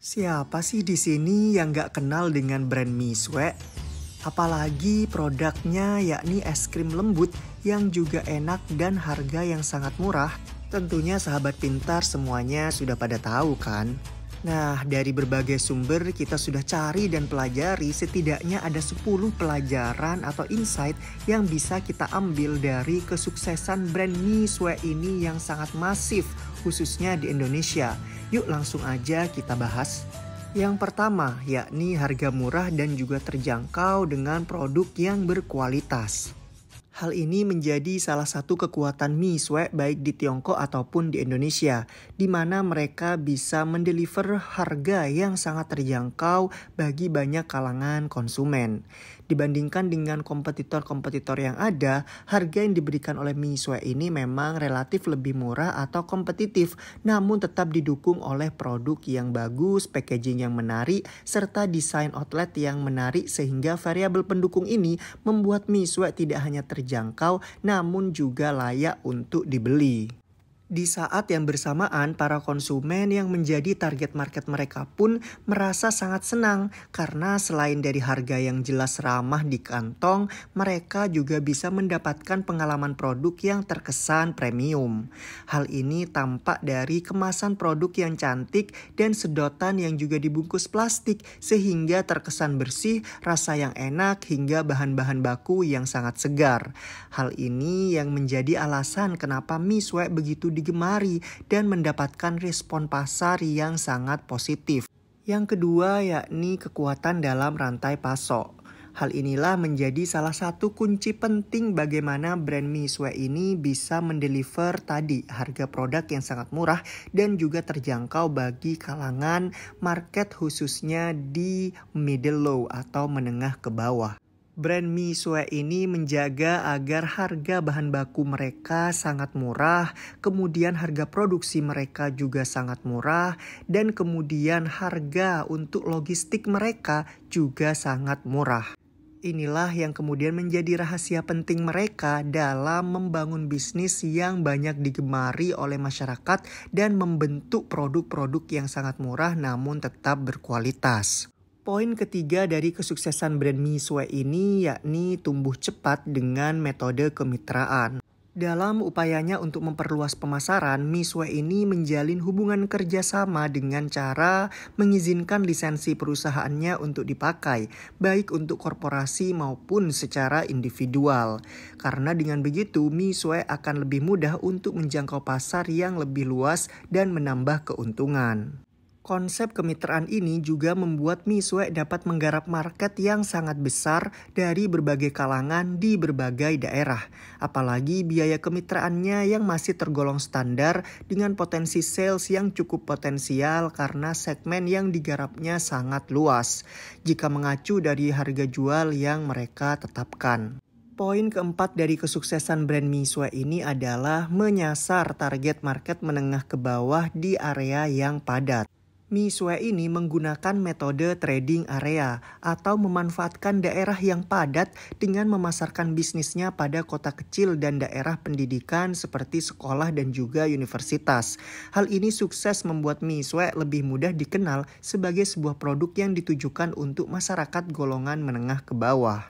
Siapa sih di sini yang gak kenal dengan brand Miswe? Apalagi produknya yakni es krim lembut yang juga enak dan harga yang sangat murah. Tentunya sahabat pintar semuanya sudah pada tahu kan? Nah, dari berbagai sumber kita sudah cari dan pelajari setidaknya ada 10 pelajaran atau insight yang bisa kita ambil dari kesuksesan brand Miswe ini yang sangat masif khususnya di Indonesia. Yuk langsung aja kita bahas. Yang pertama yakni harga murah dan juga terjangkau dengan produk yang berkualitas. Hal ini menjadi salah satu kekuatan Mi Sue baik di Tiongkok ataupun di Indonesia, di mana mereka bisa mendeliver harga yang sangat terjangkau bagi banyak kalangan konsumen. Dibandingkan dengan kompetitor-kompetitor yang ada, harga yang diberikan oleh Miniswa ini memang relatif lebih murah atau kompetitif, namun tetap didukung oleh produk yang bagus, packaging yang menarik, serta desain outlet yang menarik sehingga variabel pendukung ini membuat Miniswa tidak hanya terjangkau namun juga layak untuk dibeli. Di saat yang bersamaan, para konsumen yang menjadi target market mereka pun merasa sangat senang karena selain dari harga yang jelas ramah di kantong, mereka juga bisa mendapatkan pengalaman produk yang terkesan premium. Hal ini tampak dari kemasan produk yang cantik dan sedotan yang juga dibungkus plastik sehingga terkesan bersih, rasa yang enak hingga bahan-bahan baku yang sangat segar. Hal ini yang menjadi alasan kenapa mie begitu di digemari dan mendapatkan respon pasar yang sangat positif. Yang kedua yakni kekuatan dalam rantai pasok. Hal inilah menjadi salah satu kunci penting bagaimana brand Miswe ini bisa mendeliver tadi harga produk yang sangat murah dan juga terjangkau bagi kalangan market khususnya di middle low atau menengah ke bawah. Brand Misue ini menjaga agar harga bahan baku mereka sangat murah, kemudian harga produksi mereka juga sangat murah, dan kemudian harga untuk logistik mereka juga sangat murah. Inilah yang kemudian menjadi rahasia penting mereka dalam membangun bisnis yang banyak digemari oleh masyarakat dan membentuk produk-produk yang sangat murah namun tetap berkualitas. Poin ketiga dari kesuksesan brand Miswe ini yakni tumbuh cepat dengan metode kemitraan. Dalam upayanya untuk memperluas pemasaran, Miswe ini menjalin hubungan kerjasama dengan cara mengizinkan lisensi perusahaannya untuk dipakai, baik untuk korporasi maupun secara individual. Karena dengan begitu, Miswe akan lebih mudah untuk menjangkau pasar yang lebih luas dan menambah keuntungan. Konsep kemitraan ini juga membuat Miswe dapat menggarap market yang sangat besar dari berbagai kalangan di berbagai daerah. Apalagi biaya kemitraannya yang masih tergolong standar dengan potensi sales yang cukup potensial karena segmen yang digarapnya sangat luas jika mengacu dari harga jual yang mereka tetapkan. Poin keempat dari kesuksesan brand Miswe ini adalah menyasar target market menengah ke bawah di area yang padat. Misue ini menggunakan metode trading area atau memanfaatkan daerah yang padat dengan memasarkan bisnisnya pada kota kecil dan daerah pendidikan seperti sekolah dan juga universitas. Hal ini sukses membuat Misue lebih mudah dikenal sebagai sebuah produk yang ditujukan untuk masyarakat golongan menengah ke bawah.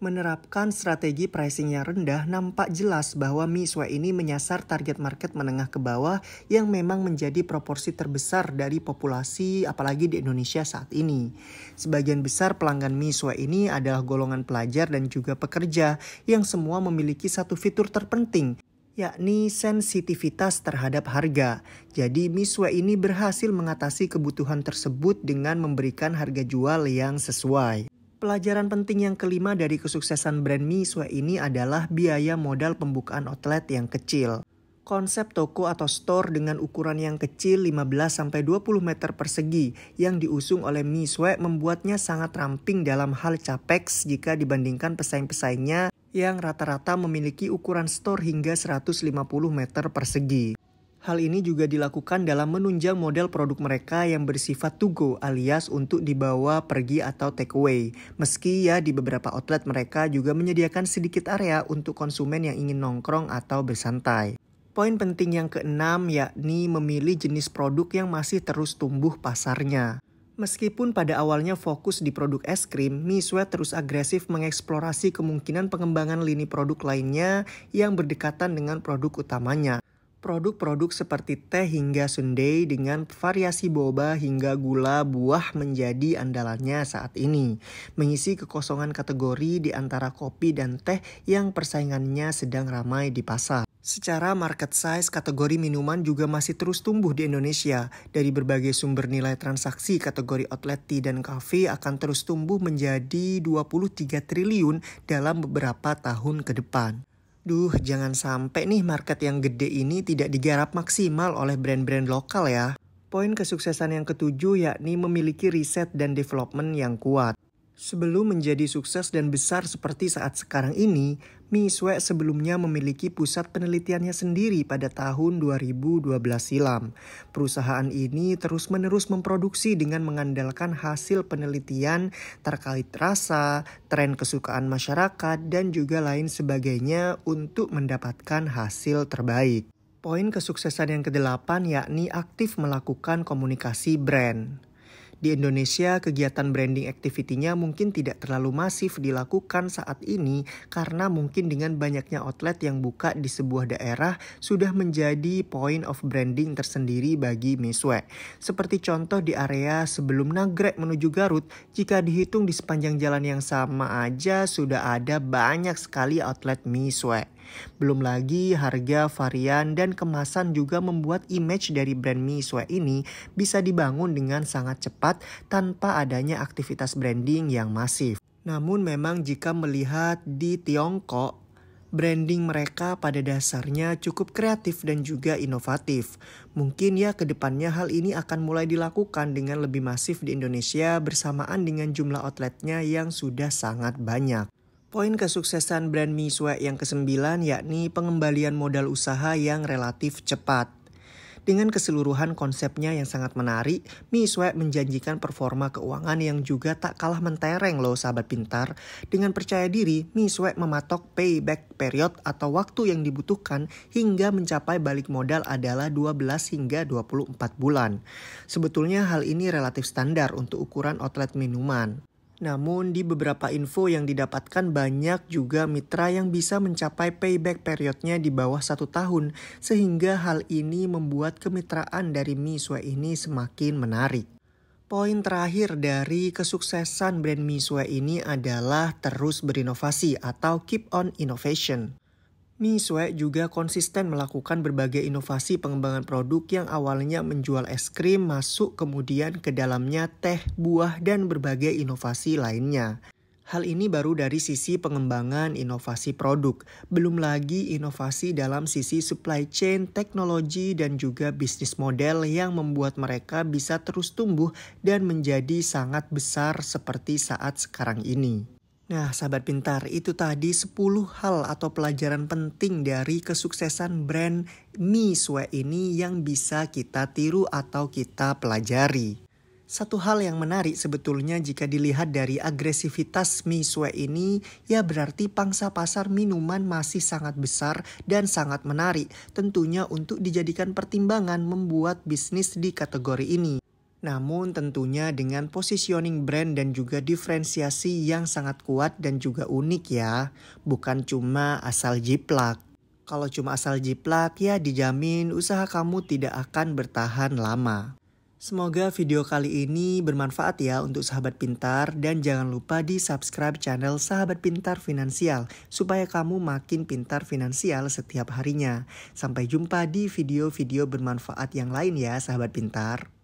Menerapkan strategi pricing yang rendah nampak jelas bahwa Miswa ini menyasar target market menengah ke bawah yang memang menjadi proporsi terbesar dari populasi apalagi di Indonesia saat ini. Sebagian besar pelanggan Miswa ini adalah golongan pelajar dan juga pekerja yang semua memiliki satu fitur terpenting yakni sensitivitas terhadap harga. Jadi Miswa ini berhasil mengatasi kebutuhan tersebut dengan memberikan harga jual yang sesuai. Pelajaran penting yang kelima dari kesuksesan brand Miswe ini adalah biaya modal pembukaan outlet yang kecil. Konsep toko atau store dengan ukuran yang kecil 15-20 meter persegi yang diusung oleh Miswe membuatnya sangat ramping dalam hal capex jika dibandingkan pesaing-pesaingnya yang rata-rata memiliki ukuran store hingga 150 meter persegi. Hal ini juga dilakukan dalam menunjang model produk mereka yang bersifat to go alias untuk dibawa pergi atau take away. Meski ya di beberapa outlet mereka juga menyediakan sedikit area untuk konsumen yang ingin nongkrong atau bersantai. Poin penting yang keenam yakni memilih jenis produk yang masih terus tumbuh pasarnya. Meskipun pada awalnya fokus di produk es krim, Miswe terus agresif mengeksplorasi kemungkinan pengembangan lini produk lainnya yang berdekatan dengan produk utamanya. Produk-produk seperti teh hingga sundae dengan variasi boba hingga gula buah menjadi andalannya saat ini, mengisi kekosongan kategori di antara kopi dan teh yang persaingannya sedang ramai di pasar. Secara market size, kategori minuman juga masih terus tumbuh di Indonesia. Dari berbagai sumber nilai transaksi, kategori outlet tea dan kafe akan terus tumbuh menjadi 23 triliun dalam beberapa tahun ke depan. Duh, jangan sampai nih market yang gede ini tidak digarap maksimal oleh brand-brand lokal ya. Poin kesuksesan yang ketujuh yakni memiliki riset dan development yang kuat. Sebelum menjadi sukses dan besar seperti saat sekarang ini, Miswe sebelumnya memiliki pusat penelitiannya sendiri pada tahun 2012 silam. Perusahaan ini terus-menerus memproduksi dengan mengandalkan hasil penelitian terkait rasa, tren kesukaan masyarakat, dan juga lain sebagainya untuk mendapatkan hasil terbaik. Poin kesuksesan yang kedelapan yakni aktif melakukan komunikasi brand. Di Indonesia, kegiatan branding activity-nya mungkin tidak terlalu masif dilakukan saat ini karena mungkin dengan banyaknya outlet yang buka di sebuah daerah sudah menjadi point of branding tersendiri bagi Miswe. Seperti contoh di area sebelum Nagrek menuju Garut, jika dihitung di sepanjang jalan yang sama aja sudah ada banyak sekali outlet Miswe. Belum lagi harga varian dan kemasan juga membuat image dari brand Miswe ini bisa dibangun dengan sangat cepat tanpa adanya aktivitas branding yang masif. Namun memang jika melihat di Tiongkok, branding mereka pada dasarnya cukup kreatif dan juga inovatif. Mungkin ya kedepannya hal ini akan mulai dilakukan dengan lebih masif di Indonesia bersamaan dengan jumlah outletnya yang sudah sangat banyak. Poin kesuksesan brand Miswe yang kesembilan yakni pengembalian modal usaha yang relatif cepat. Dengan keseluruhan konsepnya yang sangat menarik, Miswe menjanjikan performa keuangan yang juga tak kalah mentereng loh sahabat pintar. Dengan percaya diri, Miswe mematok payback period atau waktu yang dibutuhkan hingga mencapai balik modal adalah 12 hingga 24 bulan. Sebetulnya hal ini relatif standar untuk ukuran outlet minuman. Namun di beberapa info yang didapatkan banyak juga mitra yang bisa mencapai payback periodnya di bawah satu tahun sehingga hal ini membuat kemitraan dari Miswe ini semakin menarik. Poin terakhir dari kesuksesan brand Miswe ini adalah terus berinovasi atau keep on innovation. Misue juga konsisten melakukan berbagai inovasi pengembangan produk yang awalnya menjual es krim masuk kemudian ke dalamnya teh, buah, dan berbagai inovasi lainnya. Hal ini baru dari sisi pengembangan inovasi produk, belum lagi inovasi dalam sisi supply chain, teknologi, dan juga bisnis model yang membuat mereka bisa terus tumbuh dan menjadi sangat besar seperti saat sekarang ini. Nah, sahabat pintar, itu tadi 10 hal atau pelajaran penting dari kesuksesan brand Miswe ini yang bisa kita tiru atau kita pelajari. Satu hal yang menarik sebetulnya jika dilihat dari agresivitas Miswe ini, ya berarti pangsa pasar minuman masih sangat besar dan sangat menarik, tentunya untuk dijadikan pertimbangan membuat bisnis di kategori ini. Namun tentunya dengan positioning brand dan juga diferensiasi yang sangat kuat dan juga unik ya. Bukan cuma asal jiplak. Kalau cuma asal jiplak ya dijamin usaha kamu tidak akan bertahan lama. Semoga video kali ini bermanfaat ya untuk sahabat pintar dan jangan lupa di subscribe channel sahabat pintar finansial supaya kamu makin pintar finansial setiap harinya. Sampai jumpa di video-video bermanfaat yang lain ya sahabat pintar.